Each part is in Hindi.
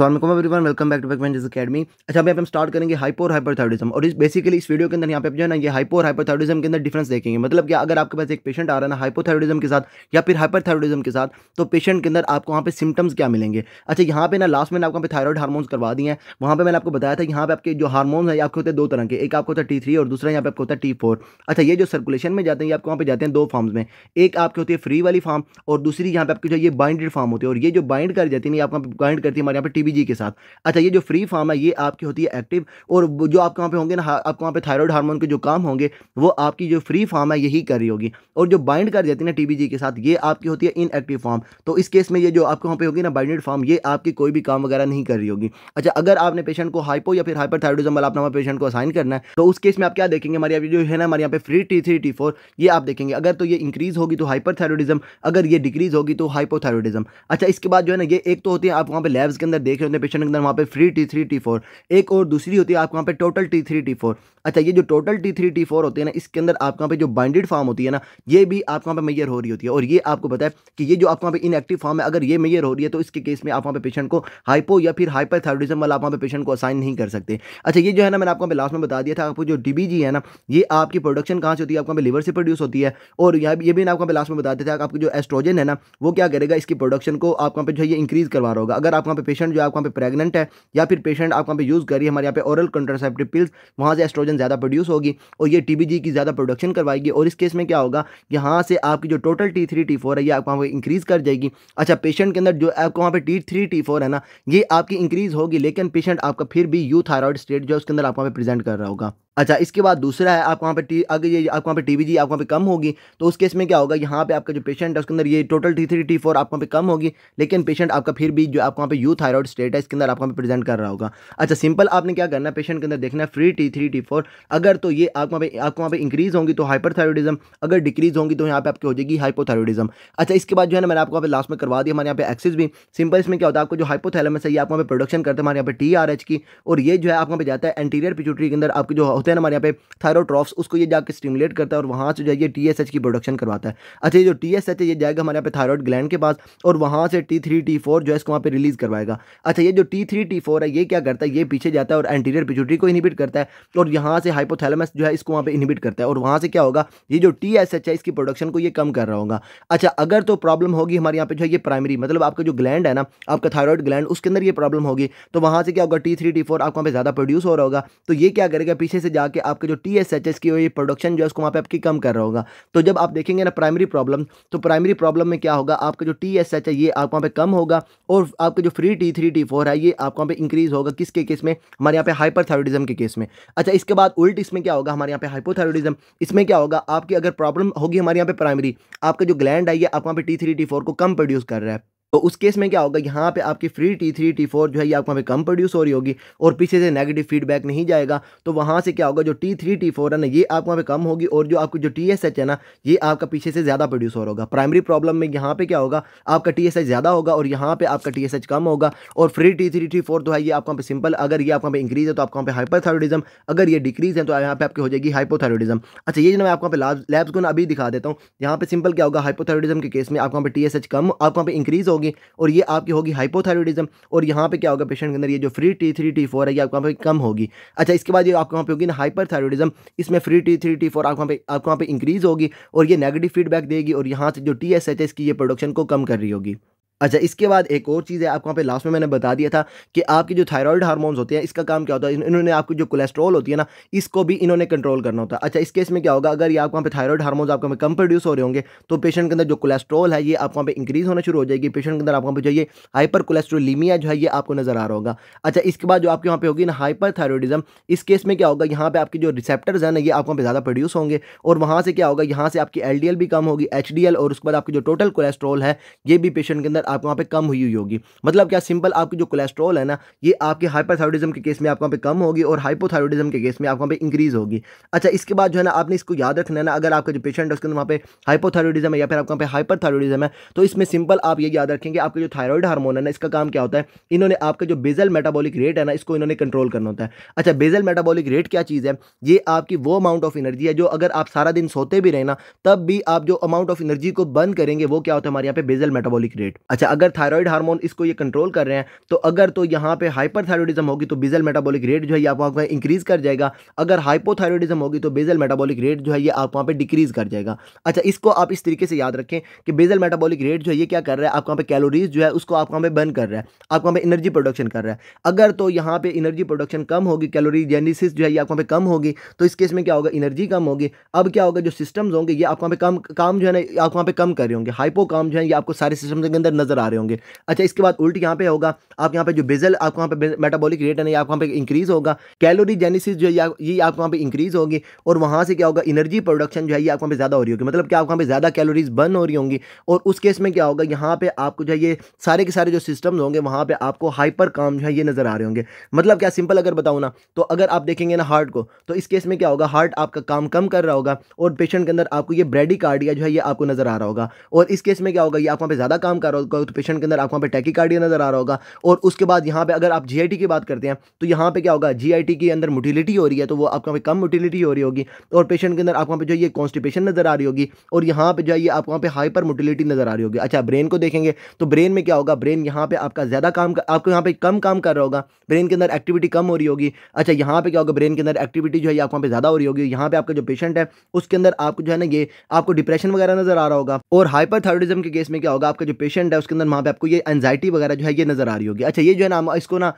Aslam everyone welcome back to back academy अच्छा अभी हम स्टार्ट करेंगे हाइपो और हाइपरथायडिज्म और इस बेसिकली इस वीडियो के अंदर यहाँ पे जो है ना ये हाइपो और हाइपरथायडिज्म के अंदर डिफरेंस देखेंगे मतलब कि अगर आपके पास एक पेशेंट आ रहा है ना हाइपोथायडिज्म के साथ या फिर हाइपरथायडिज्म के साथ तो पेशेंट के अंदर आपको वहाँ पे सिम्टम्स क्या मिलेंगे अच्छा यहाँ पे ना लास्ट में आपको पे थायरॉइड हार्मोन्स करवा दिए हैं वहाँ पर मैंने आपको बताया था कि यहाँ पे आपके जो हारमोन है आपके होते हैं दो तरह के एक आपको होता है टी थ्री और दूसरा यहाँ पे आपको होता है टी फोर अच्छा ये जो सर्कुलेशन में जाते हैं आपको वहाँ पे जाते हैं दो फॉर्म्स में एक आपकी होती है फ्री वाली फॉर्म और दूसरी यहाँ पे आपकी जो ये बाइंडेड फॉर्म होती है और ये जो बाइंड कर जाती है आपको बाइंड करती है हमारे यहाँ पर पीबीजी के साथ अच्छा ये जो फ्री फार्म है ये आपकी होती है एक्टिव और जो आपके वहाँ पे होंगे ना आपके वहाँ पे थायराइड हार्मोन के जो काम होंगे वो आपकी जो फ्री फार्म है यही कर रही होगी और जो बाइंड कर जाती है ना टीबीजी के साथ ये आपकी होती है इनएक्टिव फॉर्म तो इस केस में ये जो आपके वहाँ पे होगी ना बाइंडेड फॉर्म ये आपकी कोई भी काम वगैरह नहीं कर रही होगी अच्छा अगर आपने पेशेंट को हाइपो या फिर हाइपर थायरोडिज्म वाला अपना पेशेंट को असाइन करना है तो उस केस में आप क्या देखेंगे हमारे यहाँ जो है ना हमारे यहाँ पे free T three T four ये आप देखेंगे अगर तो ये इंक्रीज होगी तो हाइपर थायरोडिज्म अगर ये डिक्रीज होगी तो हाइपोथायरोडिज्म अच्छा इसके बाद जो है ना ये एक तो होती है आप वहाँ पर लैब्स के अंदर देख रहे होते हैं पेशेंट अंदर वहाँ पे free T three T four एक और दूसरी होती है आपके वहाँ पे total T three T four अच्छा ये जो total T three T four होते हैं ना इसके अंदर आपके यहाँ पे जो बाइंडेड फॉर्म होती है ना ये भी आपके यहाँ पे मैयर हो रही होती है और ये आपको पता है कि ये जो आपके यहाँ पे इनएक्टिव फॉर्म है अगर ये मैयर हो रही है तो इसके केस में आप वहाँ पे पेशेंट को हाइपो या फिर हाइपर हाइपरथायरॉइडिज्म वाला आप वहाँ पे पेशेंट को असाइन नहीं कर सकते अच्छा ये जो है ना मैंने आपको लास्ट में बता दिया था आपको जो जी है ना ये आपकी प्रोडक्शन कहाँ से होती है पे लिवर से प्रोड्यूस होती है और यहाँ ये भी आपको लास्ट में बताते थे आपको जो एस्ट्रोजन है ना वो क्या करेगा इसकी प्रोडक्शन को आपके वहाँ पे जो है इंक्रीज़ करवा रहा होगा अगर आप वहाँ पे पेशेंट जो आपके यहाँ वहाँ पे प्रेगनेंट है या फिर पेशेंट आप वहाँ पे यूज़ करिए हमारे यहाँ पे ओरल कंट्रासेप्टिव पिल्स वहाँ से एस्ट्रोजन ऑक्सीजन ज़्यादा प्रोड्यूस होगी और ये टी की ज़्यादा प्रोडक्शन करवाएगी और इस केस में क्या होगा यहाँ से आपकी जो total T three T four है ये आपको वहाँ पर इंक्रीज़ कर जाएगी अच्छा पेशेंट के अंदर जो आपको वहाँ पर टी थ्री टी फोर है ना ये आपकी इंक्रीज़ होगी लेकिन पेशेंट आपका फिर भी यू थायरॉयड स्टेट जो है उसके अंदर आपको वहाँ पर प्रेजेंट कर रहा होगा अच्छा इसके बाद दूसरा है आप वहाँ पे टी अगर ये आपको वहाँ पे जी आपको वहाँ पे कम होगी तो उस केस में क्या होगा यहाँ पे आपका जो पेशेंट है उसके अंदर ये total T three T four आपको वहाँ पे कम होगी लेकिन पेशेंट आपका फिर भी जो आपको वहाँ पे यू थायरॉयड स्टेट है इसके अंदर आपको वहाँ पे प्रेजेंट कर रहा होगा अच्छा सिंपल आपने क्या करना पेशेंट के अंदर देखना है free T three T four अगर तो ये आपको वहाँ पे आपको वहाँ पे इंक्रीज़ होंगी तो हाइपरथायरॉयडिज्म अगर डिक्रीज़ होंगी तो यहाँ पे आपकी हो जाएगी हाइपोथायरॉयडिज्म अच्छा इसके बाद जो है ना मैंने आपको वहाँ पे लास्ट में करवा दिया हमारे यहाँ पे एक्सिस भी सिंपल इसमें क्या होता है आपको जो हाइपोथैलेमस है ये आपको वहाँ पे प्रोडक्शन करते हैं हमारे यहाँ पे टी आर एच की और ये जो है आपको वहाँ पे जाता है एंटीरियर पिचुटरी के अंदर आपकी जो होते हैं हमारे यहाँ पे थायरोट्रॉफ्स उसको ये जाकर स्टिमुलेट करता है और वहाँ से जो है ये टी की प्रोडक्शन करवाता है अच्छा ये जो टी है ये जाएगा हमारे यहाँ पे थायरॉयड ग्लैंड के पास और वहाँ से टी थ्री टी फोर जो है इसको वहाँ पर रिलीज़ करवाएगा अच्छा ये जो टी थ्री टी फोर है ये क्या करता है ये पीछे जाता है और एंटीरियर पिचुटरी को इनहिबिट करता है और यहाँ से हाइपोथैलेमस जो है इसको वहाँ पर इनहिबिट करता है और वहाँ से क्या होगा ये जो टी एस एच है इसकी प्रोडक्शन को ये कम कर रहा होगा अच्छा अगर तो प्रॉब्लम होगी हमारे यहाँ पे जो है ये प्राइमरी मतलब आपका जो ग्लैंड है ना आपका थायरॉयड ग्लैंड उसके अंदर ये प्रॉब्लम होगी तो वहाँ से क्या होगा टी थ्री टी फोर आपको वहाँ पर ज़्यादा प्रोड्यूस हो रहा होगा तो ये क्या करेगा पीछे से जाके आपके जो टी एस एच एस की ये प्रोडक्शन जो है उसको वहाँ पे आपकी कम कर रहा होगा तो जब आप देखेंगे ना प्राइमरी प्रॉब्लम तो प्राइमरी प्रॉब्लम में क्या होगा आपका जो टी एस एच है ये आप वहाँ पे कम होगा और आपके जो free T three T four है ये आपको वहाँ पे इंक्रीज़ होगा किसके केस में हमारे यहाँ पे हाइपरथायरॉयडिज्म के केस में अच्छा इसके बाद उल्ट इसमें क्या होगा हमारे यहाँ पे हाइपोथायरॉयडिज्म इसमें क्या होगा आपकी अगर प्रॉब्लम होगी हमारे यहाँ पे प्राइमरी आपका जो ग्लैंड है ये आप वहाँ पे टी थ्री टी फोर को कम प्रोड्यूस कर रहा है तो उस केस में क्या होगा यहाँ पे आपकी free T three T four जो है ये आपको हमें कम प्रोड्यूस हो रही होगी और पीछे से नेगेटिव फीडबैक नहीं जाएगा तो वहाँ से क्या होगा जो टी थ्री टी फोर है ना ये आपको पे कम होगी और जो आपको जो टी एस एच है ना ये आपका पीछे से ज़्यादा प्रोड्यूस हो रहा होगा प्राइमरी प्रॉब्लम में यहाँ पे क्या होगा आपका टी एस एच ज़्यादा होगा और यहाँ पे आपका टी एस एच कम होगा और free T three T four तो है ये आपको पे सिंपल अगर ये आपको पे इंक्रीज है तो आपको पे हाइपरथायरोडिज्म अगर ये डिक्रीज है तो यहाँ पे आपकी हो जाएगी हाइपोथायरोडिज्म अच्छा ये जो मैं आपको पे लैब्स को ना अभी दिखा देता हूँ यहाँ पे सिंपल क्या होगा हाइपोथायरोडिज्म के केस में आपको पे टी एस एच कम आपको पे इंक्रीज होगा होगी और ये आपकी होगी हाइपोथायरॉयडिज्म और यहाँ पे क्या होगा पेशेंट के अंदर ये जो free T three T four है ये आपके वहाँ पे कम होगी अच्छा इसके बाद ये आपके वहाँ पे होगी ना हाइपर हाइपरथायरॉयडिज्म इसमें free T three T four आपके वहाँ पे आपके वहाँ पे इंक्रीज़ होगी और ये नेगेटिव फीडबैक देगी और यहाँ से जो टी एस एच एस की ये प्रोडक्शन को कम कर रही होगी अच्छा इसके बाद एक और चीज़ है आपको वहाँ पे लास्ट में मैंने बता दिया था कि आपके जो थायराइड हार्मोन्स होते हैं इसका काम क्या होता है इन्होंने आपकी जो कोलेस्ट्रॉल होती है ना इसको भी इन्होंने कंट्रोल करना होता है अच्छा इस केस में क्या होगा अगर ये आपको वहाँ पे थायराइड हार्मोन्स आपको में कम प्रोड्यूस हो रहे होंगे तो पेशेंट के अंदर जो कोलेस्ट्रॉल है ये आपको वहाँ पर इंक्रीज़ होना शुरू हो जाएगी पेशेंट के अंदर आपको जो ये हाइपर कोलेस्ट्रोलीमिया जो है ये आपको नज़र आ रहा होगा अच्छा इसके बाद जो आपके वहाँ पर होगी ना हाइपर थायरोडिज्म इस केस में क्या होगा यहाँ पर आपके जो रिसेप्टर्स हैं ना ये आपको वहाँ पर ज़्यादा प्रोड्यूस होंगे और वहाँ से क्या होगा यहाँ से आपकी एल भी कम होगी एच और उसके बाद आपकी जो टोटल कोलेस्ट्रॉल है ये भी पेशेंट के अंदर आपके वहाँ पे कम हुई हुई होगी मतलब क्या सिंपल आपकी जो कोलेस्ट्रॉल है ना ये आपके हाइपरथायरॉयडिज्म के केस में आपके वहाँ पे कम होगी और हाइपोथायरॉयडिज्म के केस में आपके वहाँ पे इंक्रीज़ होगी अच्छा इसके बाद जो है ना आपने इसको याद रखना है ना अगर आपका जो पेशेंट है उसके अंदर वहाँ पे हाइपोथायरॉयडिज्म है या फिर आपके वहाँ पे हाइपरथायरॉयडिज्म है तो इसमें सिंपल आप ये याद रखेंगे आपके जो थायरॉयड हार्मोन है ना इसका काम क्या होता है इन्होंने आपका जो बेजल मेटाबॉलिक रेट है ना इसको इन्होंने कंट्रोल करना होता है अच्छा बेजल मेटाबॉलिक रेट क्या चीज़ है ये आपकी वो अमाउंट ऑफ एनर्जी है जो अगर आप सारा दिन सोते भी रहे ना तब भी आप जो अमाउंट ऑफ एनर्जी को बंद करेंगे वो क्या होता है हमारे यहाँ पे बेजल मेटाबॉलिक रेट अच्छा अच्छा अगर थायरॉयड हार्मोन इसको ये कंट्रोल कर रहे हैं तो अगर तो यहाँ पे हाइपरथायरॉयडिज्म होगी तो बेजल मेटाबॉलिक रेट जो है ये आप वहाँ इंक्रीज़ कर जाएगा अगर हाइपोथायरॉयडिज्म होगी तो बेजल मेटाबॉलिक रेट जो है ये आप वहाँ पर डिक्रीज़ कर जाएगा अच्छा इसको आप इस तरीके से याद रखें कि बेजल मेटाबॉलिक रेट जो है ये क्या कर रहा है आप वहाँ पर कैलोरीज जो है उसको आप वहाँ पर बर्न कर रहा है आप वहाँ पर एनर्जी प्रोडक्शन कर रहा है अगर तो यहाँ पर एनर्जी प्रोडक्शन कम होगी कैलोरी जेनेसिस जो है ये आप वहाँ पर कम होगी तो इस केस में क्या होगा एनर्जी कम होगी अब क्या होगा जो सिस्टम्स होंगे ये आप वहाँ पर कम काम जो है ना आप वहाँ पर कम कर रहे होंगे हाइपो काम जो है ये आपको सारे सिस्टम के अंदर नजर आ रहे होंगे अच्छा इसके बाद उल्ट यहाँ पे होगा आप यहाँ पे जो बेजल आपको यहाँ पे मेटाबॉलिक रेट है ना आपको यहाँ पे इंक्रीज होगा कैलोरी जेनिसिस जो ये आपको यहाँ पे इंक्रीज होगी और वहाँ से क्या होगा इनर्जी प्रोडक्शन जो है ये आपको यहाँ पे ज़्यादा हो रही होगी मतलब कि आपको यहाँ पे ज़्यादा कैलोरीज बर्न हो रही होंगी और उस केस में क्या होगा यहाँ पे आपको जो है ये सारे के सारे जो सिस्टम होंगे वहाँ पे आपको हाइपर काम जो है ये नज़र आ रहे होंगे मतलब क्या सिंपल अगर बताऊँ ना तो अगर आप देखेंगे ना हार्ट को तो इस केस में क्या होगा हार्ट आपका काम कम कर रहा होगा और पेशेंट के अंदर आपको ये ब्रेडी कार्डिया जो है ये आपको नज़र आ रहा होगा और इस केस में क्या होगा ये आपको यहाँ पे ज़्यादा काम कर रहा चुका होगा तो पेशेंट के अंदर आपको वहाँ पर टैकिकार्डिया नजर आ रहा होगा और उसके बाद यहाँ पर अगर आप जी की बात करते हैं तो यहाँ पर क्या होगा जी के अंदर मोटिलिटी हो रही है तो वो आपको वहाँ पर कम मोटिलिटी हो रही होगी और पेशेंट के अंदर आपको वहाँ पर जो ये कॉन्स्टिपेशन नजर आ रही होगी और यहाँ पर जो है आपको वहाँ पर हाइपर मोटिलिटी नजर आ रही होगी अच्छा ब्रेन को देखेंगे तो ब्रेन में क्या होगा ब्रेन यहाँ पर आपका ज़्यादा काम आपको यहाँ पर कम काम कर रहा होगा ब्रेन के अंदर एक्टिविटी कम हो रही होगी अच्छा यहाँ पर क्या होगा ब्रेन के अंदर एक्टिविटी जो है आपको वहाँ पर ज़्यादा हो रही होगी यहाँ पर आपका जो पेशेंट है उसके अंदर आपको जो है ना ये आपको डिप्रेशन वगैरह नजर आ रहा होगा और हाइपर के केस में क्या होगा आपका जो पेशेंट है उसके अंदर वहाँ पे आपको ये एनजाइटी वगैरह जो है ये नज़र आ रही होगी अच्छा ये जो है ना इसको ना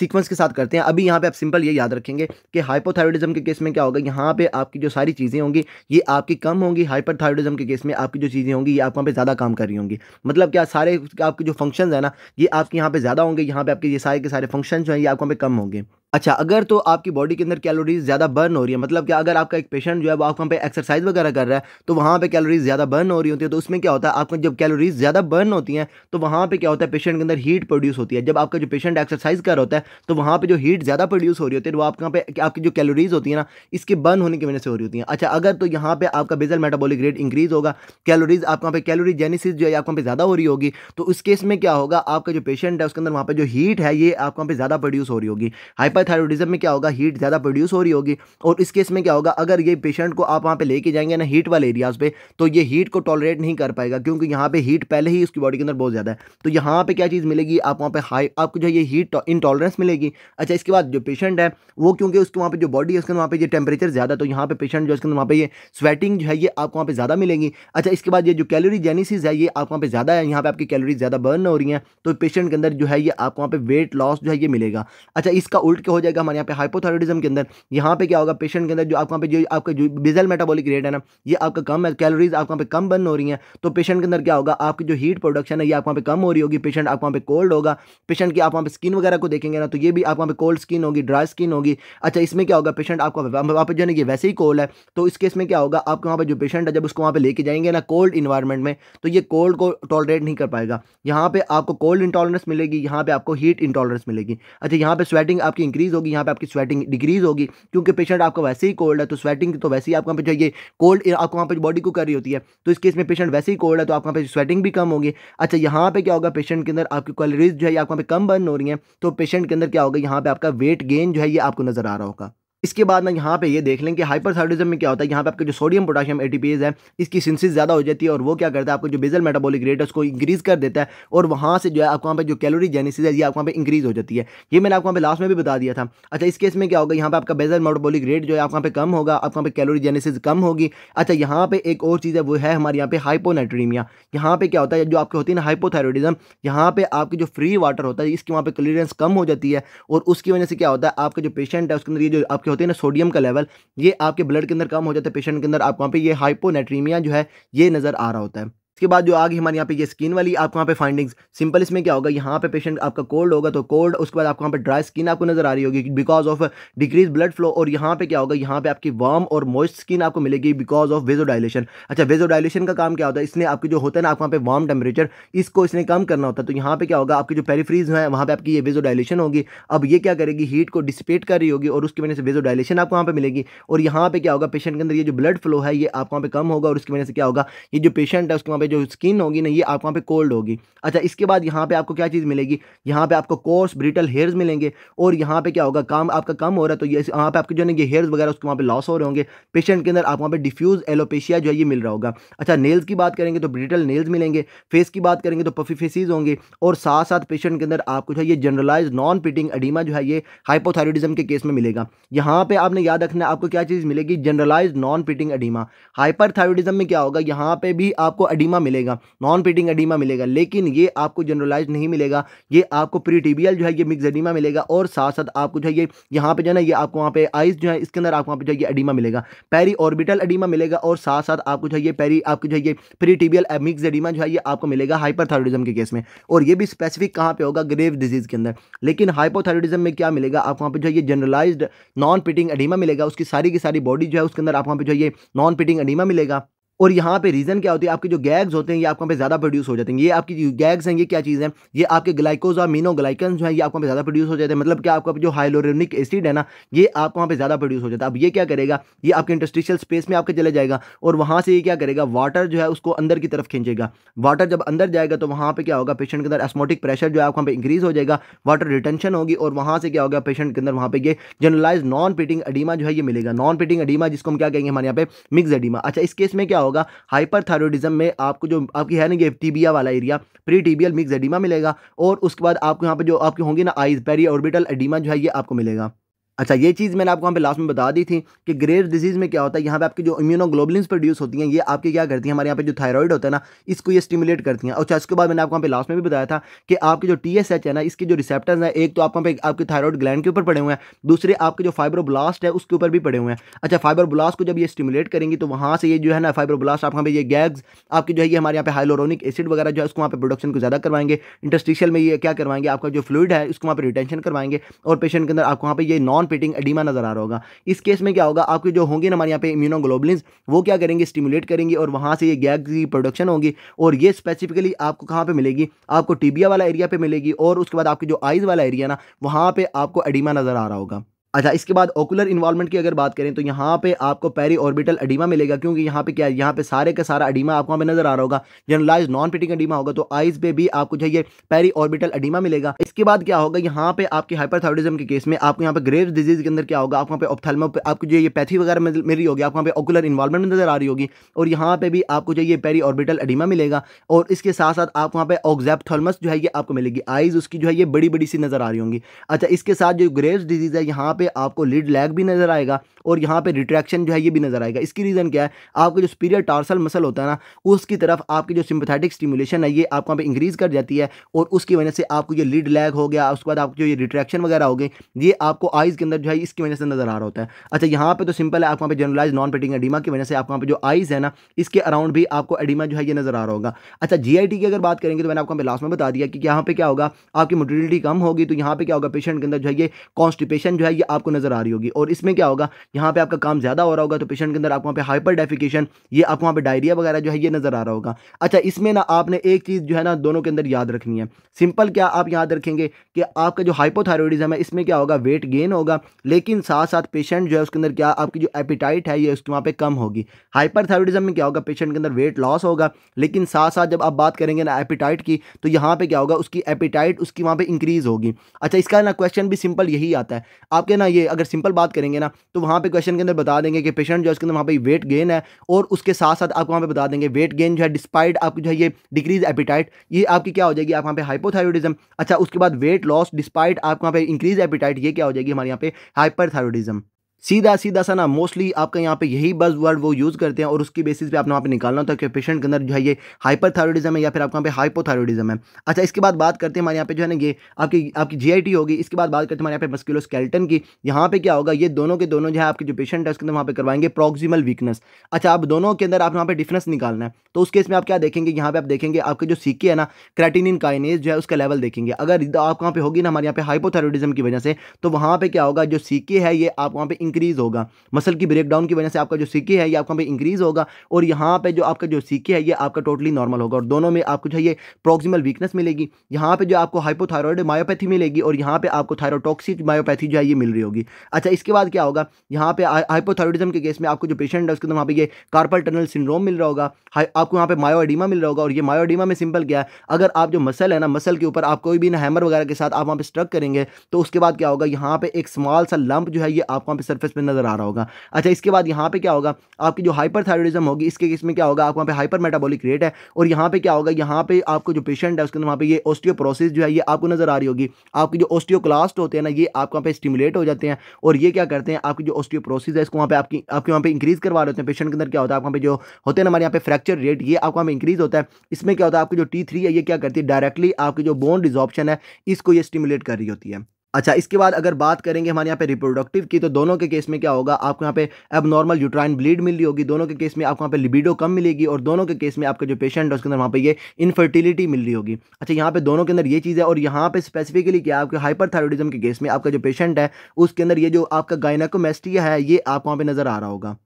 सीक्वेंस के साथ करते हैं अभी यहाँ पे आप सिंपल ये याद रखेंगे कि हाइपोथायरोडिज्म के केस में क्या होगा यहाँ पे आपकी जो सारी चीज़ें होंगी ये आपकी कम होंगी हाइपरथायरॉयडिज्म के केस में आपकी जो चीज़ें होंगी ये आप वहाँ पर ज़्यादा काम कर रही होंगी मतलब क्या सारे आपके जो फंक्शन है ना ये आपके यहाँ पर ज़्यादा होंगे यहाँ पर आपके ये सारे के सारे फंक्शन जो हैं ये आप वहाँ पर कम होंगे अच्छा अगर तो आपकी बॉडी के अंदर कैलोरीज ज़्यादा बर्न हो रही है मतलब कि अगर आपका एक पेशेंट जो है वो आप वहाँ पे एक्सरसाइज वगैरह कर रहा है तो वहाँ पे कैलोरीज ज़्यादा बर्न हो रही होती है तो उसमें क्या होता है आपको जब कैलोरीज ज़्यादा बर्न होती हैं तो वहाँ पे क्या होता है पेशेंट के अंदर हीट प्रोड्यूस होती है जब आपका जो पेशेंट एक्सरसाइज कर रहा होता है तो वहाँ पर जो हीट ज़्यादा प्रोड्यूस हो रही होती है वो तो आपका पे आपकी जो कैलोरीज होती है ना इसके बर्न होने की वजह से हो रही होती है अच्छा अगर तो यहाँ पर आपका बेजल मेटाबोलिक रेट इंक्रीज़ होगा कैलोरीज आपका पे कैलोरी जेनिसिस जो है आपका पे ज़्यादा हो रही होगी तो उस केस में क्या होगा आपका जो पेशेंट है उसके अंदर वहाँ पर जो हीट है ये आपका पे ज़्यादा प्रोड्यूस हो रही होगी हाइपर हाइपाथायरॉयडिज्म में क्या होगा हीट ज़्यादा प्रोड्यूस हो रही होगी और इस केस में क्या होगा अगर ये पेशेंट को आप वहाँ पर लेके जाएंगे ना हीट वाले एरियाज़ पे तो ये हीट को टॉलरेट नहीं कर पाएगा क्योंकि यहाँ पे हीट पहले ही उसकी बॉडी के अंदर बहुत ज़्यादा है तो यहाँ पे क्या चीज़ मिलेगी आप वहाँ पे हाई आपको जो ये हीट इनटॉलरेंस मिलेगी अच्छा इसके बाद जो पेशेंट है वो क्योंकि उसके वहाँ पर जो बॉडी है उसके वहाँ पर ये टेम्परेचर ज़्यादा तो यहाँ पर पेशेंट जो उसके वहाँ पर ये स्वेटिंग जो है ये आपको वहाँ पर ज़्यादा मिलेंगी अच्छा इसके बाद ये जो कैलोरी जेनिसिस है ये आप वहाँ पर ज़्यादा है यहाँ पर आपकी कैलोरी ज़्यादा बर्न हो रही हैं तो पेशेंट के अंदर जो है ये आपको वहाँ पर वेट लॉस जो है ये मिलेगा अच्छा इसका उल्ट क्या हो जाएगा हमारे यहाँ पे हाइपोथायरॉयडिज्म के अंदर यहाँ पे क्या होगा पेशेंट के अंदर जो आप वहाँ पे जो आपका जो बिजल मेटाबॉलिक रेट है ना ये आपका कम है कैलोरीज आप वहाँ पे कम बर्न हो रही हैं तो पेशेंट के अंदर क्या होगा आपकी जो हीट प्रोडक्शन है ये आप वहाँ पे कम हो रही होगी पेशेंट आप वहाँ पे कोल्ड होगा पेशेंट की आप वहाँ पे स्किन वगैरह को देखेंगे ना तो ये भी आप वहाँ पे कोल्ड स्किन होगी ड्राई स्किन होगी अच्छा इसमें क्या होगा पेशेंट आपको वहाँ पर जो है ये वैसे ही कोल्ड है तो इस केस में क्या होगा आपके वहाँ पर जो पेशेंट है जब उसको वहाँ पर लेके जाएंगे ना कोल्ड इन्वायरमेंट में तो ये कोल्ड को टॉलरेट नहीं कर पाएगा यहाँ पर आपको कोल्ड इंटॉलरेंस मिलेगी यहाँ पे आपको हीट इंटॉलरेंस मिलेगी अच्छा यहाँ पे स्वेटिंग आपकी इंक्रीज़ होगी यहाँ पे आपकी स्वेटिंग डिक्रीज़ होगी क्योंकि पेशेंट आपका वैसे ही कोल्ड है तो स्वेटिंग तो वैसे ही आपको वहाँ पे चाहिए कोल्ड आपको वहाँ पर बॉडी को कर रही होती है तो इस केस में पेशेंट वैसे ही कोल्ड है तो आपको वहाँ पर स्वेटिंग भी कम होगी अच्छा यहाँ पर क्या होगा पेशेंट के अंदर आपकी कैलरीज जो है आपको वहाँ पर कम बर्न हो रही है तो पेशेंट के अंदर क्या होगा यहाँ पर आपका वेट गेन जो है ये आपको नज़र आ रहा होगा इसके बाद ना यहाँ पे ये देख लें कि हाइपरथायरॉयडिज्म में क्या होता है यहाँ पे आपके जो सोडियम पोटाशियम एटीपीएस है इसकी सिंसिस ज़्यादा हो जाती है और वो क्या करता है आपको जो बेजल मेटाबॉलिक रेट है उसको इंक्रीज़ कर देता है और वहाँ से जो है आपको वहाँ पर जो कैलोरी जेनेसिस है ये आपको वहाँ पर इंक्रीज़ हो जाती है ये मैंने आपको वहाँ पर लास्ट में भी बता दिया था अच्छा इस केस में क्या होगा यहाँ पर आपका बेजल मेटाबॉलिक रेट जो है आपको वहाँ पर कम होगा आपको वहाँ पर कैलोरी जेनेसिस कम होगी अच्छा यहाँ पर एक और चीज़ है वो है हमारे यहाँ पे हाइपोनाइट्रीमिया यहाँ पे क्या होता है जो आपकी होती है ना हाइपोथायरॉयडिज्म यहाँ पे आपकी जो फ्री वाटर होता है इसकी वहाँ पे क्लियरेंस कम हो जाती है और उसकी वजह से क्या होता है आपका जो पेशेंट है उसके अंदर ये जो आपके होते हैं ना सोडियम का लेवल ये आपके ब्लड के अंदर कम हो जाता है पेशेंट के अंदर आप वहाँ पे ये हाइपोनेट्रीमिया जो है ये नज़र आ रहा होता है इसके बाद जो आगे हमारे यहाँ पे ये स्किन वाली आपको यहाँ पे फाइंडिंग्स सिंपल इसमें क्या होगा यहाँ पे पेशेंट आपका कोल्ड होगा तो कोल्ड उसके बाद आपको यहाँ पे ड्राई स्किन आपको नजर आ रही होगी because of decrease blood flow और यहाँ पे क्या होगा यहाँ पे आपकी वार्म और मॉइस्ट स्किन आपको मिलेगी बिकॉज ऑफ वेजो डायलेशन अच्छा वेजो डायलेशन का काम क्या होता है इसने आपके जो होता है ना आपको वहाँ पे वार्म टेम्परेचर इसको इसने कम करना होता है तो यहाँ पे क्या होगा आपकी जो पेरीफ्रीज है वहाँ पे आपकी ये वेजो डायलेशन होगी अब ये क्या करेगी हीट को डिसिपेट कर रही होगी और उसकी वजह से वेजो डायलेशन आपको वहाँ पे मिलेगी और यहाँ पे क्या होगा पेशेंट के अंदर ये जो ब्लड फ्लो है ये आपको वहाँ पे कम होगा और उसकी वजह से क्या होगा ये जो पेशेंट है उसके वहाँ पे जो स्किन होगी ना ये आपको वहाँ पे कोल्ड होगी अच्छा इसके बाद यहाँ पे आपको क्या चीज़ मिलेगी यहाँ पे आपको कोर्स ब्रिटल हेयर्स मिलेंगे और यहाँ पे क्या होगा काम आपका कम हो रहा है तो ये वहाँ पे आपके जो है ये हेयर्स वगैरह उसके वहाँ पे लॉस हो रहे होंगे पेशेंट के अंदर आप वहाँ पे डिफ्यूज़ एलोपेशिया जो है ये मिल रहा होगा अच्छा नेल्स की बात करेंगे तो ब्रिटल नेल्स मिलेंगे फेस की बात करेंगे तो पफी फेसिस होंगे और साथ साथ पेशेंट के अंदर आपको जो है ये जनरलाइज नॉन पिटिंग अडीमा जो है ये हाइपोथायरिडिज्म के केस में मिलेगा यहाँ पर आपने याद रखना है आपको क्या चीज़ मिलेगी generalise non pitting oedema hyperthyroidism में क्या होगा यहाँ पे भी आपको अडीमा एडीमा मिलेगा नॉन पीटिंग एडीमा मिलेगा लेकिन ये आपको जनरलाइज नहीं मिलेगा ये आपको प्री टीबीएल जो है ये मिक्स एडीमा मिलेगा और साथ साथ आपको जो है ये यहाँ पे जो है ना ये आपको वहाँ पे आइस जो है इसके अंदर आपको वहाँ पे जो है ये एडीमा मिलेगा पैरी ऑर्बिटल एडीमा मिलेगा और साथ साथ आपको जो है ये पैरी आपको जो है ये प्री टीबीएल मिक्स एडीमा जो है ये आपको मिलेगा हाइपरथायरॉयडिज्म के केस में और ये भी स्पेसिफिक कहाँ पर होगा ग्रेव डिजीज के अंदर लेकिन हाइपोथायरॉयडिज्म में क्या मिलेगा आपको वहाँ पर जो है ये जनरलाइज्ड नॉन पिटिंग एडीमा मिलेगा उसकी सारी की सारी बॉडी जो है उसके अंदर आपको वहाँ पर जो है ये नॉन पिटिंग एडीमा मिलेगा और यहाँ पे रीज़न क्या होती है आपके जो गैग्स होते हैं ये आपको पे ज़्यादा प्रोड्यूस हो जाते हैं ये आपकी जो गैग्स हैं ये क्या चीज़ है ये आपके ग्लाइकोज और ग्लाइकन जो है ये आपको पे ज़्यादा प्रोड्यूस हो जाते हैं मतलब कि आपका जो हाइलोरिक एसिड है ना ये आपको वहाँ पे ज़्यादा प्रोड्यूस हो जाता है अब ये क्या करेगा ये आपके इंडस्ट्रीशियल स्पेस में आपके चले जाएगा और वहाँ से ये क्या करेगा वाटर जो है उसको अंदर की तरफ खींचेगा वाटर जब अंदर जाएगा तो वहाँ पर क्या होगा पेशेंट के अंदर एस्मोटिक प्रेशर जो है आपको वहाँ पर इंक्रीज़ हो जाएगा वाटर रिटेंशन होगी और वहाँ से क्या होगा पेशेंट के अंदर वहाँ पर ये जनरलाइज नॉन पीटिंग अडीमा जो है ये मिलेगा नॉन पीटिंग अडीमा जिसको हम क्या कहेंगे हमारे यहाँ पे मिक्स अडीमा अच्छा इस केस में क्या होगा हाइपर थायरोडिज्म में आपको जो आपकी है ना ये टीबिया वाला area pre tibial mix oedema मिलेगा और उसके बाद आपको यहाँ पर जो आपके होंगे ना आइज पेरी ऑर्बिटल एडिमा जो है ये आपको मिलेगा अच्छा ये चीज़ मैंने आपको वहाँ पे लास्ट में बता दी थी कि ग्रेव डिजीज़ में क्या होता है यहाँ पे आपकी जो इम्यूनोग्लोबलिन्स प्रोड्यूस होती हैं ये आपके क्या करती हैं हमारे यहाँ पे जो थायराइड होता है ना इसको ये स्टिमुलेट करती हैं अच्छा इसके बाद मैंने आपको वहाँ पे लास्ट में भी बताया था कि आपके जो टी एस एच है ना इसके जो रिसेप्टर्स हैं एक तो वहाँ पे आपके थायरॉयड ग्लैंड के ऊपर पड़े हुए हैं दूसरे आपके जो फाइब्रोब्लास्ट है उसके ऊपर भी पड़े हुए हैं अच्छा फाइबर को जब ये स्टिमुलेट करेंगी तो वहाँ से ये जो है ना फाइब्रोब्लास्ट आपके पे ये गैग्स आपके जो है ये हमारे यहाँ पे हाइलोरोनिक एसिड वगैरह जो है उसको वहाँ पे प्रोडक्शन को ज़्यादा करवाएंगे इंटरस्टिशियल में ये क्या करवाएंगे आपका जो फ्लूड है उसको वहाँ पर रिटेंशन करवाएंगे और पेशेंट के अंदर आपको वहाँ पर ये नॉन कॉम्पिटिंग एडिमा नजर आ रहा होगा इस केस में क्या होगा आपके जो होंगे हमारे यहाँ पे इम्यूनोग्लोबलिन वो क्या करेंगे स्टिमुलेट करेंगे और वहाँ से ये गैग की प्रोडक्शन होगी और ये स्पेसिफिकली आपको कहाँ पर मिलेगी आपको टीबिया वाला एरिया पर मिलेगी और उसके बाद आपकी जो आइज़ वाला एरिया ना वहाँ पर आपको एडिमा नजर आ रहा होगा अच्छा इसके बाद ओकुलर इन्वॉल्वमेंट की अगर बात करें तो यहाँ पे आपको पैरी ऑर्बिटल अडीमा मिलेगा क्योंकि यहाँ पे क्या यहाँ पे सारे का सारा अडीमा आपको हमें नजर आ रहा होगा जनरलाइज नॉन पिटिंग अडीमा होगा तो आइज पे भी आपको चाहिए पैरी ऑर्बिटल अडीमा मिलेगा इसके बाद क्या होगा यहाँ पे आपके हाइपरथायरॉयडिज्म के केस में आपको यहाँ पे ग्रेव्स डिजीज के अंदर क्या होगा आपको यहाँ पे ऑप्थेलमो आपको जो ये पैथी वगैरह मिल रही होगी आपको यहाँ पे ओकुलर इन्वॉल्वमेंट नजर आ रही होगी और यहाँ पे भी आपको जो ये पेरी ऑर्बिटल एडिमा मिलेगा और इसके साथ साथ आप वहाँ पे ऑक्जैपथॉलमस जो है ये आपको मिलेगी आइज उसकी जो है ये बड़ी बड़ी सी नजर आ रही होंगी अच्छा इसके साथ जो ग्रेव्स डिजीज है यहाँ पे आपको लीड लैग भी नजर आएगा और यहाँ पे रिट्रैक्शन जो है ये भी नजर आएगा इसकी रीज़न क्या है आपका जो स्पीरियर टार्सल मसल होता है ना उसकी तरफ आपकी जो सिम्पथेटिक स्टिमुलेशन है ये आपको यहाँ पे इंक्रीज़ कर जाती है और उसकी वजह से आपको ये लीड लैग लैग हो गया उसके बाद आपकी जो ये रिट्रैक्शन वगैरह हो गई ये आपको आइज़ के अंदर जो है इसकी वजह से नज़र आ रहा होता है अच्छा यहाँ पे तो सिंपल है आपको वहाँ पे जनरलाइज नॉन पेटिंग एडीमा की वजह से आपको वहाँ पे जो आइज़ है ना इसके अराउंड भी आपको एडीमा जो है ये नज़र आ रहा होगा अच्छा जी की अगर बात करेंगे तो मैंने आपको लास्ट में बता दिया कि यहाँ पर क्या होगा आपकी मोटिलिटी कम होगी तो यहाँ पर क्या होगा पेशेंट के अंदर जो है ये कॉन्स्टिपेशन जो है ये आपको नज़र आ रही होगी और इसमें क्या होगा यहाँ पर आपका काम ज़्यादा हो रहा होगा तो पेशेंट के अंदर आपको वहाँ पर हाइपर डेफिकेशन ये आपको वहाँ पर डायरिया वगैरह जो है ये नज़र आ रहा होगा अच्छा इसमें ना आपने एक चीज़ जो है ना दोनों के अंदर याद रखनी है सिंपल क्या आप याद रखेंगे करेंगे कि आपका जो हाइपोथायरॉयडिज्म है इसमें क्या होगा वेट गेन होगा लेकिन साथ साथ पेशेंट जो है उसके अंदर क्या आपकी जो एपिटाइट है ये उसके वहाँ पर कम होगी हाइपरथायरॉयडिज्म में क्या होगा पेशेंट के अंदर वेट लॉस होगा लेकिन साथ साथ जब आप बात करेंगे ना एपिटाइट की तो यहाँ पर क्या होगा उसकी एपिटाइट उसकी वहाँ पर इंक्रीज़ होगी अच्छा इसका ना क्वेश्चन भी सिंपल यही आता है आपके ना ये अगर सिंपल बात करेंगे ना तो वहाँ पर क्वेश्चन के अंदर बता देंगे कि पेशेंट जो है उसके अंदर वहाँ पर वेट गेन है और उसके साथ साथ आपको वहाँ पर बता देंगे वेट गेन जो है डिस्पाइट आपकी जो है ये डिक्रीज एपिटाइट ये आपकी क्या हो जाएगी आप वहाँ पर हाइपोथायरॉयडिज्म अच्छा उसके बाद वेट लॉस डिस्पाइट आपको यहाँ पे इंक्रीज एपिटाइट ये क्या हो जाएगी हमारे यहाँ पे हाइपर सीधा सीधा सा ना मोस्टली आपका यहाँ पे यही बस वर्ड वो यूज़ करते हैं और उसकी बेसिस पे आपने वहाँ पे निकालना होता है कि पेशेंट के अंदर जो है ये हाइपर है या फिर आपके यहाँ पे हाइपोथायरॉयडिज्म है अच्छा इसके बाद बात करते हैं हमारे यहाँ पे जो है ना ये आपकी आपकी जी होगी इसके बाद बात करते हैं हमारे यहाँ पे मस्किलो की यहाँ पे क्या होगा ये दोनों के दोनों जो है आपके जो पेशेंट है उसके अंदर वहाँ पर करवाएंगे प्रॉक्सिमल वीकनेस अच्छा आप दोनों के अंदर आप यहाँ पे डिफ्रेंस निकालना है तो उस केस में आप क्या देखेंगे यहाँ पे आप देखेंगे आपके जो सीके है ना क्रेटिनिन काइनेज जो है उसका लेवल देखेंगे अगर आप वहाँ पर होगी ना हमारे यहाँ पे हाइपोथायरोडिज्म की वजह से तो वहाँ पे क्या होगा जो सीके है ये आप वहाँ पे इंक्रीज होगा मसल की ब्रेक डाउन की वजह से आपका जो सीके है ये आपका इंक्रीज होगा और यहाँ पे जो आपका जो सीके है ये आपका टोटली नॉर्मल होगा और दोनों में आपको चाहिए प्रोक्सिमल वीकनेस मिलेगी यहाँ पे जो आपको हाइपोथायरॉयड मायोपैथी मिलेगी और यहाँ पे आपको थायरोटॉक्सिक मायोपैथी जो है ये मिल रही होगी अच्छा इसके बाद क्या होगा यहाँ पे हाइपोथायरॉयडिज्म के केस में आपको जो पेशेंट है उसके वहाँ पर ये कार्पल टनल सिंड्रोम मिल रहा होगा आपको यहाँ पे मायोडीमा मिल रहा होगा और ये मायोडीमा में सिंपल क्या है अगर आप जो मसल है ना मसल के ऊपर आप कोई भी ना हैमर वगैरह के साथ आप वहाँ पे स्ट्रक करेंगे तो उसके बाद क्या होगा यहाँ पे एक स्मॉल सा लंप जो है ये आपको वहाँ पे सर्फेस पर नजर आ रहा होगा अच्छा इसके बाद यहाँ पे क्या होगा आपकी जो हाइपरथायरॉयडिज्म होगी इसके किस में क्या होगा आप वहाँ पे हाइपर मेटाबोलिक रेट है और यहाँ पे क्या होगा यहाँ पे आपको जो पेशेंट है उसके अंदर वहाँ पे ये ऑस्टियोप्रोसेस जो है ये आपको नजर आ रही होगी आपकी जो ऑस्टियोक्लास्ट होते हैं ना ये आपके वहाँ पे स्टिमुलेट हो जाते हैं और ये क्या करते हैं आपकी जो ऑस्टियोप्रोसेस है इसको वहाँ पे आपकी आपके वहाँ पे इंक्रीज करवा रहे होते हैं पेशेंट के अंदर क्या होता है आप वहाँ पे जो होते हैं हमारे यहाँ पे फ्रैक्चर रेट ये आपको वहाँ पे इंक्रीज होता है इसमें क्या होता है आपकी जो टी है ये क्या करती है डायरेक्टली आपकी जो बोन डिजॉप्शन है इसको ये स्टिमुलेट कर रही होती है अच्छा इसके बाद अगर बात करेंगे हमारे यहाँ पे रिप्रोडक्टिव की तो दोनों के केस में क्या होगा आपको यहाँ पे अब नॉर्मल यूट्राइन ब्लीड मिल रही होगी दोनों के केस में आपको यहाँ पे लिबिडो कम मिलेगी और दोनों के केस में आपका जो पेशेंट है उसके अंदर वहाँ पे ये इनफर्टिलिटी मिल रही होगी अच्छा यहाँ पे दोनों के अंदर ये चीज़ है और यहाँ पे स्पेसिफिकली क्या आपके हाइपर के केस में आपका जो पेशेंट है उसके अंदर ये जो आपका गायनाकोमेस्टिया है ये आपको वहाँ पर नज़र आ रहा होगा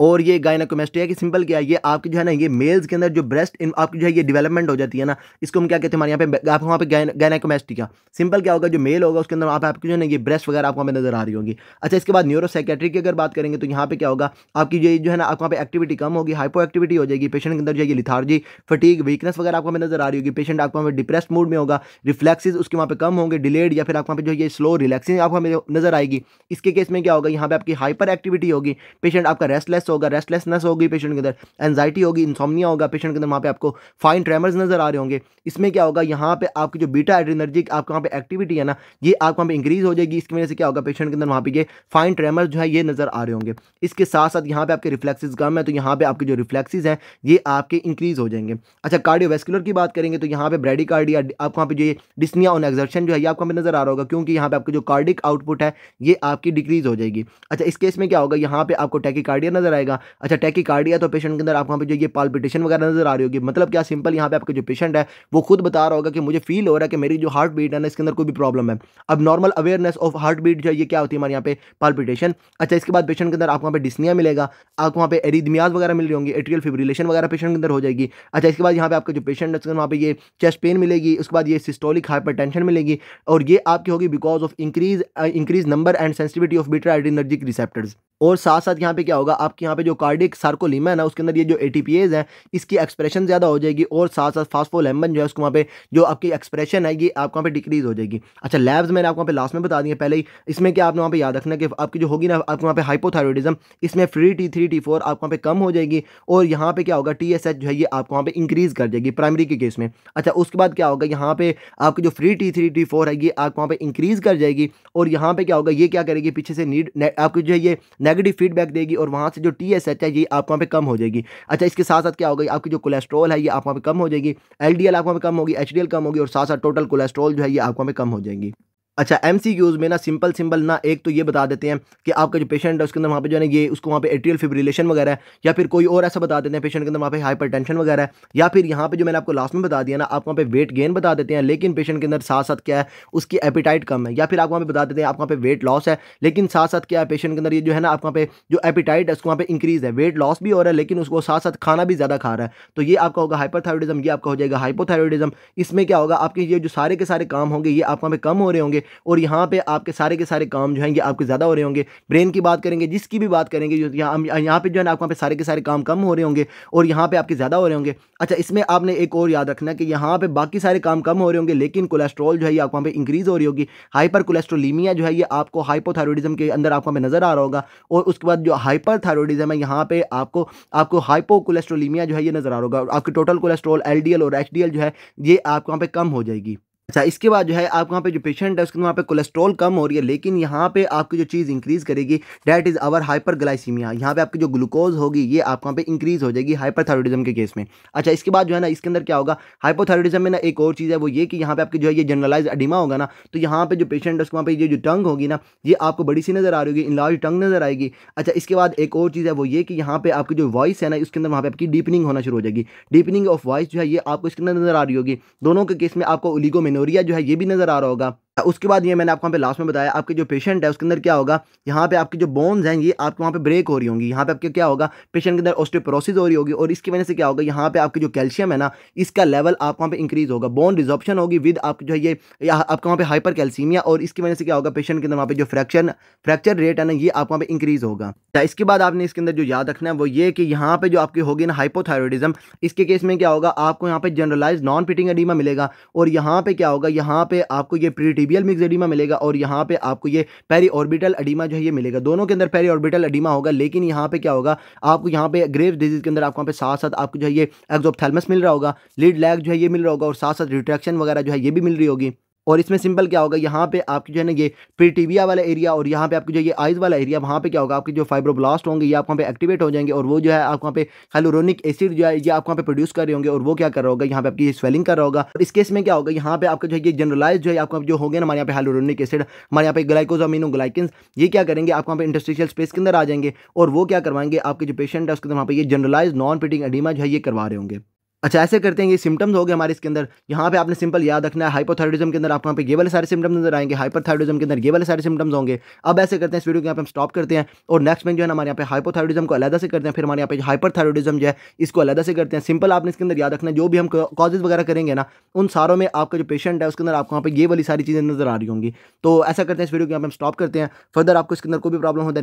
और ये है की सिंपल क्या है ये आपकी जो है ना ये मेल्स के अंदर जो ब्रेस्ट इन आपकी जो है ये डेवलपमेंट हो जाती है ना इसको हम क्या कहते हैं हमारे यहाँ पे आप वहाँ पे गायनाकोमेस्टिया सिंपल क्या होगा जो मेल होगा उसके अंदर आप आपकी जो है ना ये ब्रेस्ट वगैरह आपको हमें नजर आ रही होगी अच्छा इसके बाद न्यूरो की अगर बात करेंगे तो यहाँ पर क्या होगा आपकी ये जो है ना आपको वहाँ पर एक्टिविटी कम होगी हाइपो एक्टिविटी हो जाएगी पेशेंट के अंदर जो है लिथार्जी फटीक वीकनेस वगैरह आपको हमें नजर आ रही होगी पेशेंट आपको हमें डिप्रेस मूड में होगा रिफ्लेक्सेज उसके वहाँ पर कम होंगे डिलेड या फिर आपको वहाँ पर जो ये स्लो रिलैक्सिंग आपको हमें नजर आएगी इसके केस में क्या होगा यहाँ पे आपकी हाइपर एक्टिविटी होगी पेशेंट आपका रेस्टलेस स्ट्रेस होगा रेस्टलेसनेस होगी पेशेंट के अंदर एनजाइटी होगी इंसोमिया होगा पेशेंट के अंदर वहाँ पे आपको फाइन ट्रेमर्स नजर आ रहे होंगे इसमें क्या होगा यहाँ पे आपकी जो बीटा एड्रीनर्जिक आपके वहाँ पे एक्टिविटी है ना ये आपके वहाँ पे इंक्रीज हो जाएगी इसकी वजह से क्या होगा पेशेंट के अंदर वहाँ पर ये फाइन ट्रेमर्स जो है ये नजर आ रहे होंगे इसके साथ साथ यहाँ पे आपके रिफ्लेक्सेज कम है तो यहाँ पे आपके जो रिफ्लेक्सेज हैं ये आपके इंक्रीज हो जाएंगे अच्छा कार्डियोवेस्कुलर की बात करेंगे तो यहाँ पे ब्रेडी कार्डिया आपके वहाँ पे जो ये डिस्निया ऑन एक्जर्शन जो है ये आपको हमें नजर आ रहा होगा क्योंकि यहाँ पे आपके जो कार्डिक आउटपुट है ये आपकी डिक्रीज हो जाएगी अच्छा इस केस में क्या होगा यहाँ पे आपको टैकिकार्डिया नजर आएगा अच्छा टैकिकार्डिया तो पेशेंट के अंदर आपको यहाँ पे जो ये पालपिटेशन वगैरह नजर आ रही होगी मतलब क्या सिंपल यहाँ पे आपके जो पेशेंट है वो खुद बता रहा होगा कि मुझे फील हो रहा है कि मेरी जो हार्ट बीट है ना इसके अंदर कोई भी प्रॉब्लम है अब normal awareness of heart beat जो है ये क्या होती है हमारे यहाँ पे पालपिटेशन अच्छा इसके बाद पेशेंट के अंदर आपको वहाँ पे डिस्निया मिलेगा आपको वहाँ पे एरिदमियाज वगैरह मिल रही होंगी एट्रियल फिब्रिलेशन वगैरह पेशेंट के अंदर हो जाएगी अच्छा इसके बाद यहाँ पे आपके जो पेशेंट है वहाँ पे ये चेस्ट पेन मिलेगी उसके बाद ये सिस्टोलिक हाइपर मिलेगी और ये आपकी होगी because of increase increase number and sensitivity of beta adrenergic receptors और साथ साथ यहाँ पे क्या होगा आपके यहाँ पे जो कार्डिक सार्कोलीमा है ना उसके अंदर ये जो ए है इसकी एक्सप्रेशन ज़्यादा हो जाएगी और साथ साथ फास्फोलैम्बन जो है उसको वहाँ पे जो आपकी एक्सप्रेशन है ये आपको वहाँ पे डिक्रीज हो जाएगी अच्छा लैब्स मैंने आपको वहाँ पे लास्ट में बता दिया पहले ही इसमें क्या आपने वहाँ पे याद रखना कि आपकी जो होगी ना आपको वहाँ पे हाइपोथायरोडिज्म इसमें free T three T four आपको वहाँ पे कम हो जाएगी और यहाँ पे क्या होगा टी एस एच जो है ये आपको वहाँ पे इंक्रीज कर जाएगी प्राइमरी के केस में अच्छा उसके बाद क्या होगा यहाँ पे आपकी जो free T three T four है ये आपको वहाँ पे इंक्रीज कर जाएगी और यहाँ पे क्या होगा ये क्या करेगी पीछे से नीड आपकी जो है ये नेगेटिव फीडबैक देगी और वहाँ से जो टी एस एच है ये आपको वहाँ पे कम हो जाएगी अच्छा इसके साथ साथ क्या होगी आपकी जो कोलेस्ट्रॉल है ये आपको वहाँ पे कम हो जाएगी एल डी एल आपको कम होगी एच डी एल कम होगी और साथ साथ टोटल कोलेस्ट्रॉल जो है ये आपको वहाँ पे कम हो जाएगी अच्छा एम में ना सिंपल सिंपल ना एक तो ये बता देते हैं कि आपका जो पेशेंट है उसके अंदर वहाँ पे जो है ये उसको वहाँ पे एट्रियल फिब्रिलेशन वगैरह है या फिर कोई और ऐसा बता देते हैं पेशेंट के अंदर वहाँ पे हाइपरटेंशन वगैरह है या फिर यहाँ पे जो मैंने आपको लास्ट में बता दिया ना आप वहाँ पे वेट गेन बता देते हैं लेकिन पेशेंट के अंदर साथ साथ क्या है उसकी एपिटाइट कम है या फिर आप वहाँ पर बता देते हैं आप वहाँ पे वेट लॉस है लेकिन साथ साथ क्या है पेशेंट के अंदर ये जो है ना आप वहाँ पे जो एपिटाइट है उसको वहाँ पर इंक्रीज है वेट लॉस भी हो रहा है लेकिन उसको साथ साथ खाना भी ज़्यादा खा रहा है तो ये आपका होगा हाइपरथायरॉयडिज्म ये आपका हो जाएगा हाइपोथायरॉयडिज्म इसमें क्या होगा आपके ये जो सारे के सारे काम होंगे ये आप वहाँ पर कम हो रहे होंगे और यहाँ पे आपके सारे के सारे काम जो हैं ये आपके ज़्यादा हो रहे होंगे ब्रेन की बात करेंगे जिसकी भी बात करेंगे यहाँ पर जो है ना आपको पे सारे के सारे काम कम हो रहे होंगे और यहाँ पर आपके ज़्यादा हो रहे होंगे अच्छा इसमें आपने एक और याद रखना कि यहाँ पर बाकी सारे काम कम हो रहे होंगे लेकिन कोलेस्ट्रॉल जो है ये आपको वहाँ पर इंक्रीज़ हो रही होगी हाइपर कोलेस्ट्रोलीमिया जो है ये आपको हाइपोथायरॉयडिज्म के अंदर आपको हमें नज़र आ रहा होगा और उसके बाद जो हाइपर थायरॉयडिज्म है यहाँ पे आपको आपको हाइपो कोलेस्ट्रोलीमिया जो है ये नज़र आ रहा होगा आपके टोटल कोलेस्ट्रॉल एल और एच जो है ये आपको वहाँ पे कम हो जाएगी अच्छा इसके बाद जो है आपके वहाँ पे जो पेशेंट है उसके वहाँ पे कोलेस्ट्रॉल कम हो रही है लेकिन यहाँ पे आपकी जो चीज़ इंक्रीज़ करेगी that is our hyper glycaemia यहाँ पे आपकी जो ग्लूकोज होगी ये आपके वहाँ पे इंक्रीज़ हो जाएगी हाइपरथायरॉइडिज्म के केस में अच्छा इसके बाद जो है ना इसके अंदर क्या होगा हाइपोथायरॉइडिज्म में ना एक और चीज़ है वो ये कि यहाँ पे आपकी जो है ये जनरलाइज अडीमा होगा ना तो यहाँ पे जो पेशेंट है उसके वहाँ पे ये जो टंग होगी ना ये आपको बड़ी सी नज़र आ रही होगी इनलार्ज टंग नज़र आएगी अच्छा इसके बाद एक और चीज़ है वो ये कि यहाँ पे आपकी जो वॉइस है ना इसके अंदर वहाँ पे आपकी डीपनिंग होना शुरू हो जाएगी डीपनिंग ऑफ वॉइस जो है ये आपको इसके अंदर नज़र आ रही होगी दोनों के केस में आपको ओलिगो में एमेनोरिया जो है ये भी नज़र आ रहा होगा उसके बाद ये मैंने आपको यहाँ पे लास्ट में बताया आपके जो पेशेंट है उसके अंदर क्या होगा यहाँ पे आपकी जो बोन्स हैं ये आपके वहाँ पे ब्रेक हो रही होंगी यहाँ पे आपके क्या होगा पेशेंट के अंदर ऑस्टियोपोरोसिस हो रही होगी और इसकी वजह से क्या होगा यहाँ पे आपकी जो कैल्शियम है ना इसका लेवल आपके वहाँ पे इंक्रीज होगा बोन रिजॉप्शन होगी विद आप जो है ये आपके वहाँ पे हाइपर कैल्सीमिया और इसकी वजह से क्या होगा पेशेंट के अंदर वहाँ पे जो फ्रैक्चर फ्रैक्चर रेट है ना ये आपके वहाँ पे इंक्रीज होगा इसके बाद आपने इसके अंदर जो याद रखना है वो ये कि यहाँ पे जो आपकी होगी ना हाइपोथायरोडिज्म इसके केस में क्या होगा आपको यहाँ पे जनरलाइज नॉन पिटिंग एडीमा मिलेगा और यहाँ पे क्या होगा यहाँ पे आपको ये प्री टीबीएल मिक्स एडीमा मिलेगा और यहाँ पे आपको ये पेरी ऑर्बिटल अडीमा जो है ये मिलेगा दोनों के अंदर पेरी ऑर्बिटल अडीमा होगा लेकिन यहाँ पे क्या होगा आपको यहाँ पे ग्रेव डिजीज के अंदर आपको यहाँ पे साथ साथ आपको जो है ये एक्जोपथैलमस मिल रहा होगा लीड लैग जो है ये मिल रहा होगा और साथ साथ रिट्रैक्शन वगैरह जो है ये भी मिल रही होगी और इसमें सिंपल क्या होगा यहाँ पे आपकी जो है ना ये प्रीटीबिया वाला एरिया और यहाँ पे आपकी जो ये आइज़ वाला एरिया वहाँ पे क्या होगा आपके जो फाइब्रोब्लास्ट होंगे ये आप वहाँ पे एक्टिवेट हो जाएंगे और वो जो है आप वहाँ पे हेलोरोनिक एसिड जो है ये आप वहाँ पे प्रोड्यूस कर रहे होंगे और वो क्या कर रहा होगा यहाँ पे आपकी स्वेलिंग कर रहा होगा और इस केस में क्या होगा यहाँ पे आपका जो है ये जनरलाइज जो है आप जो होंगे ना हमारे यहाँ पे हेलोरोनिक एसिड हमारे यहाँ पे ग्लाइकोजामिनो ग्लाइकिन ये क्या करेंगे आप वहाँ पे इंडस्ट्रियल स्पेस के अंदर आ जाएंगे और वो क्या करवाएंगे आपके जो पेशेंट है उसके अंदर वहाँ पे ये जनरलाइज नॉन पिटिंग एडीमा जो है ये करवा रहे होंगे अच्छा ऐसे करते हैं ये सिम्टम्स हो गए हमारे इसके अंदर यहाँ पे आपने सिंपल याद रखना है हाइपोथायरॉइडिज्म के अंदर आपको यहाँ पे ये वाले सारे सिम्टम्स नजर आएंगे हाइपरथायरॉइडिज्म के अंदर ये वाले सारे सिम्टम्स होंगे अब ऐसे करते हैं इस वीडियो के यहाँ पे हम स्टॉप करते हैं और नेक्स्ट में जो है हमारे यहाँ पे हाइपोथायरॉइडिज्म को अलग से करते हैं फिर हमारे यहाँ पे हाइपरथायरॉइडिज्म जो है इसको अलग से करते हैं सिंपल आपने इसके अंदर याद रखना जो भी हम कॉजेज वगैरह करेंगे ना उन सारों में आपका जो पेशेंट है उसके अंदर आपको यहाँ पे ये वाली सारी चीज़ें नजर आ रही होंगी तो ऐसा करते हैं इस वीडियो के यहाँ पे हम स्टॉप करते हैं फर्दर आपको इसके अंदर कोई भी प्रॉब्लम होता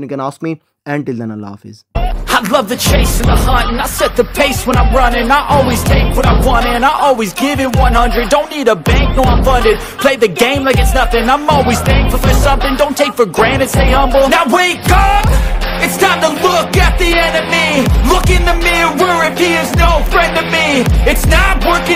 है एंड टिल देन अल्लाह हाफिज़ love the chase and the hunt And I set the pace when I'm running I always take what I want and I always give it 100 Don't need a bank, no I'm funded Play the game like it's nothing I'm always thankful for something Don't take for granted, stay humble Now wake up! It's time to look at the enemy Look in the mirror if he is no friend to me It's not working